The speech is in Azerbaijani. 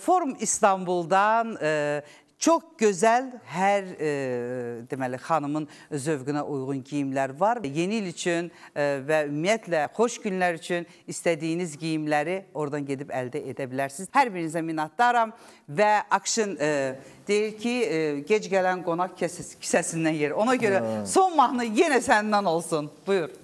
Forum İstanbuldan e, Çox gözəl hər e, deməli xanımın zövqünə uyğun geyimlər var. Yeni il üçün e, və ümumiyyətlə xoş günlər üçün istədiyiniz geyimləri oradan gedib əldə edə bilərsiniz. Hər birinizə minnətdaram və Akşın e, deyir ki, e, gec gələn qonaq kisəs, kisəsindən yer. Ona görə son mahnı yenə səndən olsun. Buyur.